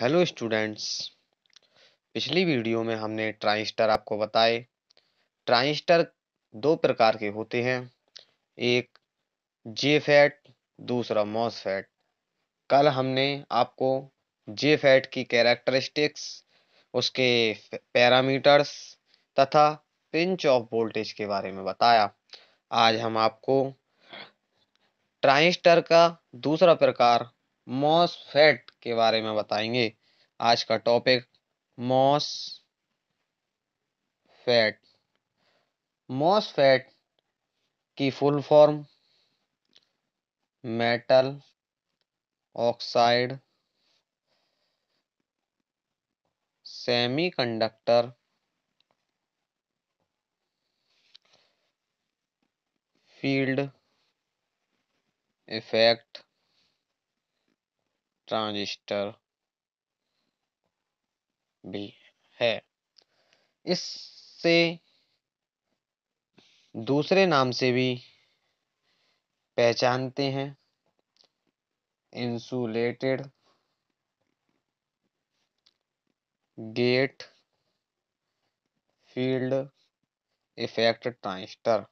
Hello students पिछली video में हमने ट्रांजिस्टर आपको बताए ट्रांजिस्टर दो प्रकार के होते हैं एक जे फैट दूसरा मॉस फैट कल हमने आपको जे फैट की कैरेक्टरिस्टिक्स उसके पैरामीटर्स तथा पिंच ऑफ वोल्टेज के बारे में बताया आज हम आपको ट्रांजिस्टर का दूसरा प्रकार मॉसफेट के बारे में बताएंगे आज का topic MOSFET MOSFET की full form metal oxide semiconductor field effect transistor भी है इससे दूसरे नाम से भी पहचानते हैं insulated gate field effect transistor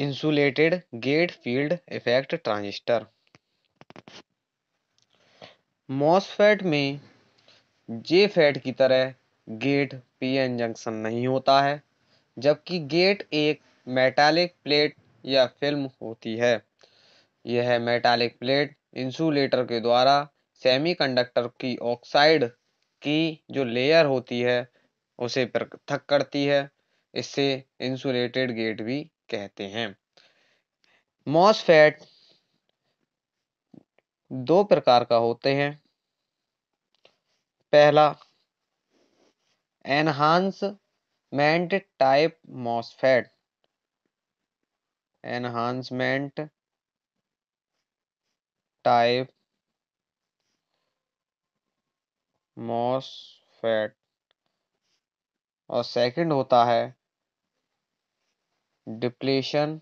insulated gate field effect transistor MOSFET में जे फैट की तरह गेट पीएन जंक्शन नहीं होता है जबकि गेट एक मेटालिक प्लेट या फिल्म होती है यह मेटालिक प्लेट इंसुलेटर के द्वारा सेमीकंडक्टर की ऑक्साइड की जो लेयर होती है उसे पृथक करती है इससे इंसुलेटेड गेट भी कहते हैं मॉसफेट दो प्रकार का होते हैं पहला enhancement type MOSFET enhancement type MOSFET और सेकंड होता है depletion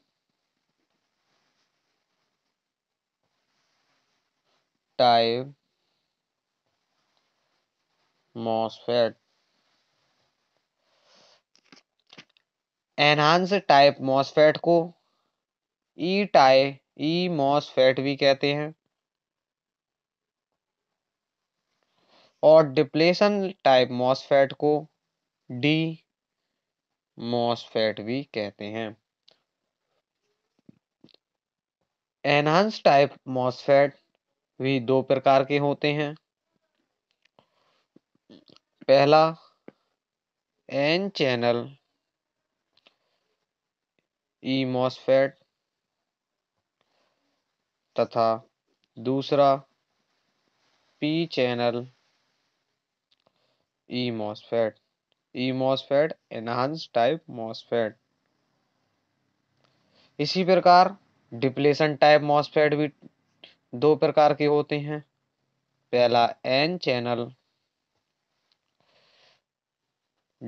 type MOSFET. Enhance type MOSFET को ई टाइप ई मॉसफेट भी कहते हैं और डिप्लेशन टाइप मॉसफेट को डी मॉसफेट भी कहते हैं एनहांस टाइप मॉसफेट भी दो प्रकार के होते हैं पहला एन चैनल ई मॉसफेट तथा दूसरा P channel E MOSFET mosfet enhanced type mosfet इसी प्रकार डिप्लेशन टाइप मॉसफेट भी दो प्रकार के होते हैं पहला एन चैनल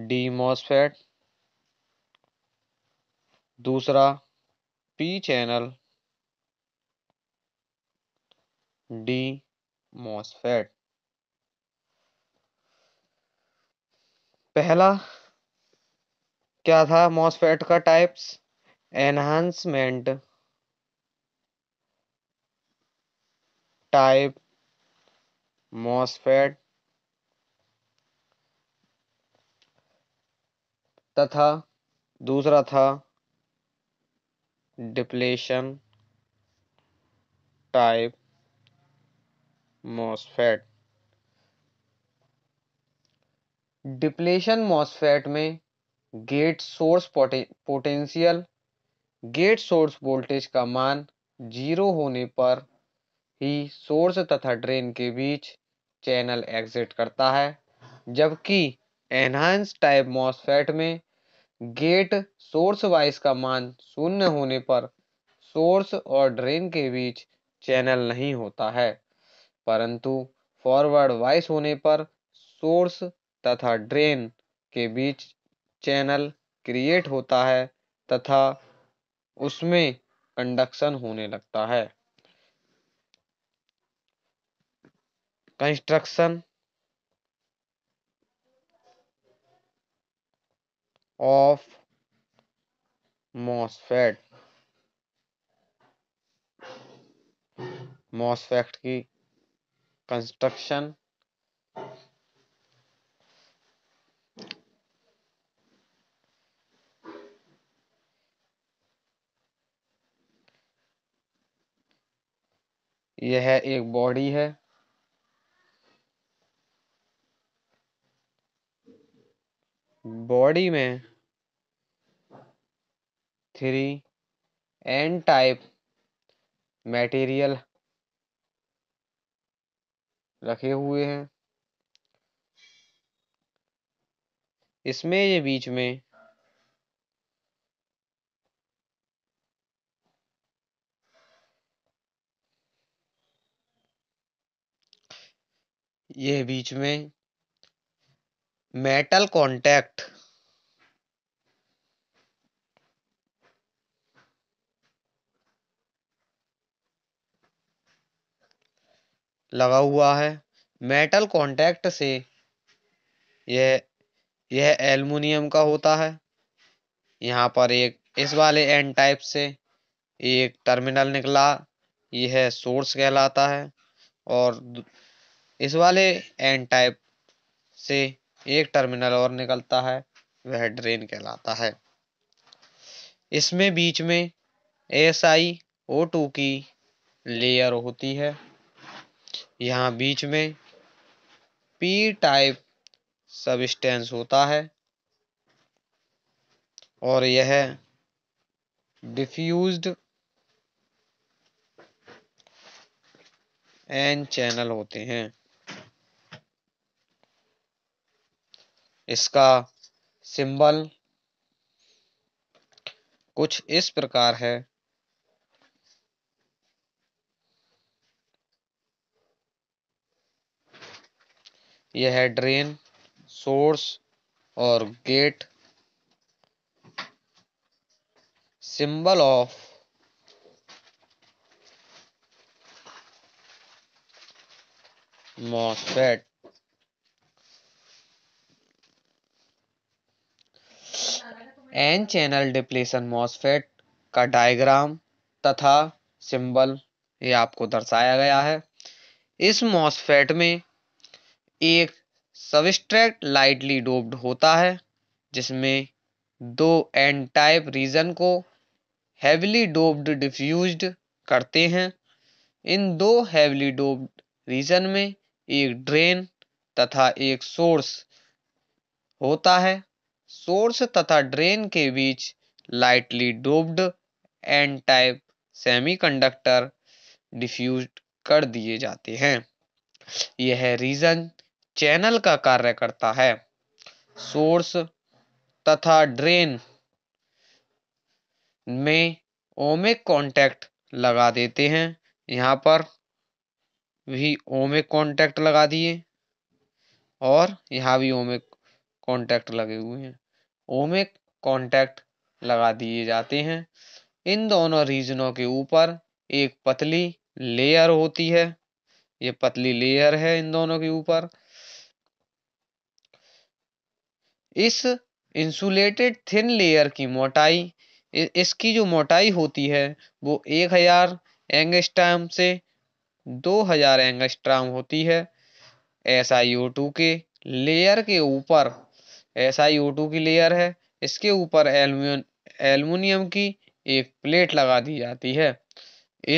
डी मॉसफेट दूसरा पी चैनल डी मॉसफेट पहला क्या था मॉसफेट का टाइप्स एनहांसमेंट टाइप मॉसफेट तथा दूसरा था depletion type MOSFET depletion MOSFET में gate source potential gate source voltage का मान जीरो होने पर ही सोर्स तथा ड्रेन के बीच चैनल एग्जिट करता है जबकि एनहांस टाइप मॉसफेट में गेट सोर्स वाइज का मान शून्य होने पर सोर्स और ड्रेन के बीच चैनल नहीं होता है परंतु फॉरवर्ड वाइस होने पर सोर्स तथा ड्रेन के बीच चैनल क्रिएट होता है तथा उसमें कंडक्शन होने लगता है कंस्ट्रक्शन ऑफ मॉसफेट मॉसफेट की कंस्ट्रक्शन यह एक बॉडी है बॉडी में थ्री एन टाइप मटेरियल रखे हुए हैं इसमें ये बीच में ये बीच में मेटल कॉन्टैक्ट लगा हुआ है मेटल कॉन्टैक्ट से यह यह एल्युमिनियम का होता है यहाँ पर एक इस वाले एन टाइप से एक टर्मिनल निकला यह सोर्स कहलाता है और इस वाले एन टाइप से एक टर्मिनल और निकलता है वह ड्रेन कहलाता है इसमें बीच में एस आई ओ टू की लेयर होती है यहाँ बीच में पी टाइप सबस्टेंस होता है और यह डिफ्यूज्ड एन चैनल होते हैं इसका सिंबल कुछ इस प्रकार है यह है ड्रेन सोर्स और gate symbol of MOSFET N channel depletion MOSFET का डायग्राम तथा सिंबल ये आपको दर्शाया गया है इस मॉसफेट में एक सबस्ट्रैक्ट लाइटली डोप्ड होता है जिसमें दो एन टाइप रीजन को हैवली डोप्ड डिफ्यूज्ड करते हैं इन दो हैवली डोप्ड रीजन में एक ड्रेन तथा एक सोर्स होता है सोर्स तथा ड्रेन के बीच lightly doped N type semiconductor diffuse कर दिए जाते हैं यह रीजन चैनल का कार्य करता है सोर्स तथा ड्रेन में ओमिक कांटेक्ट लगा देते हैं यहाँ पर भी ओमिक कांटेक्ट लगा दिए और यहाँ भी ओमिक कांटेक्ट लगे हुए हैं ओमिक कांटेक्ट लगा दिए जाते हैं इन दोनों रीजनों के ऊपर एक पतली लेयर होती है ये पतली लेयर है इन दोनों के ऊपर इस इंसुलेटेड थिन लेयर की मोटाई इसकी जो मोटाई होती है वो एक हजार एंगस्ट्राम से दो हजार एंगस्ट्राम होती है एस आई ओ टू के लेयर के ऊपर एस आई ओ टू की लेयर है इसके ऊपर एल्यूमिन की एक प्लेट लगा दी जाती है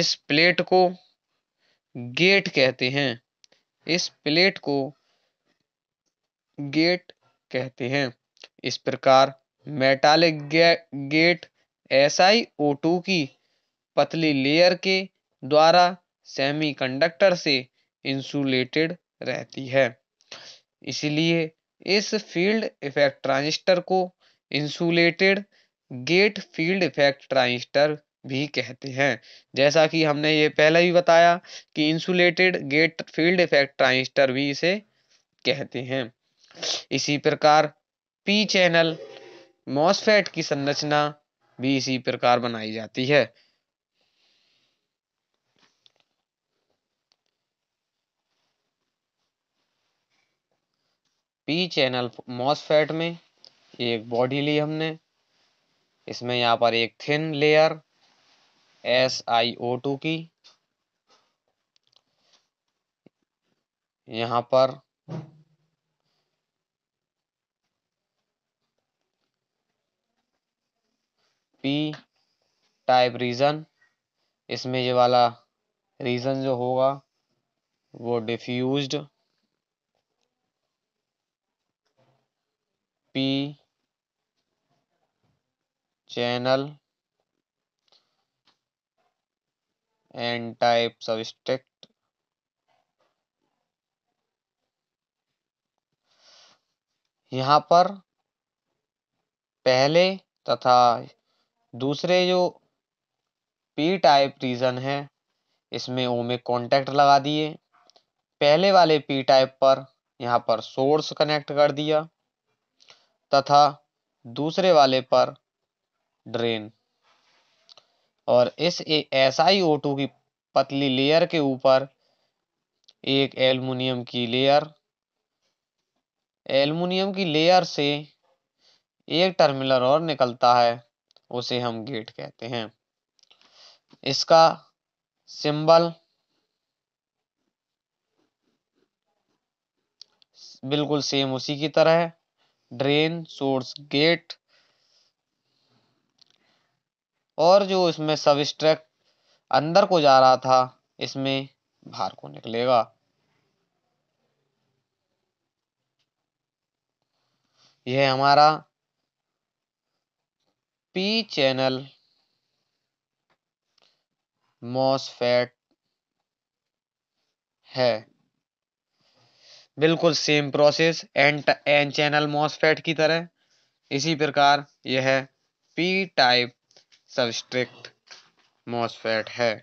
इस प्लेट को गेट कहते हैं इस प्लेट को गेट कहते हैं इस प्रकार मेटालिक गे, gate S I O two की पतली लेयर के द्वारा सेमीकंडक्टर से इंसुलेटेड रहती है इसलिए इस फील्ड इफेक्ट ट्रांजिस्टर को insulated gate field effect transistor भी कहते हैं जैसा कि हमने ये पहले भी बताया कि insulated gate field effect transistor भी इसे कहते हैं इसी प्रकार पी चैनल मॉसफेट की संरचना भी इसी प्रकार बनाई जाती है पी चैनल मॉसफेट में एक बॉडी ली हमने इसमें यहाँ पर एक thin layer S I O two की यहाँ पर पी टाइप रीज़न इसमें ये वाला रीज़न जो होगा वो diffused P channel and type substrate यहाँ पर पहले तथा दूसरे जो पी टाइप रीजन है इसमें में कॉन्टेक्ट लगा दिए पहले वाले पी टाइप पर यहाँ पर सोर्स कनेक्ट कर दिया तथा दूसरे वाले पर ड्रेन और इस एस आई ओ टू की पतली लेयर के ऊपर एक एल्युमिनियम की लेयर एल्युमिनियम की लेयर से एक टर्मिनल और निकलता है उसे हम गेट कहते हैं इसका सिंबल बिल्कुल सेम उसी की तरह है ड्रेन सोर्स गेट और जो इसमें सब अंदर को जा रहा था इसमें बाहर को निकलेगा यह हमारा पी चैनल मॉसफेट है बिल्कुल same process N N channel MOSFET की तरह इसी प्रकार यह पी टाइप सबस्ट्रिक्ट मॉसफेट है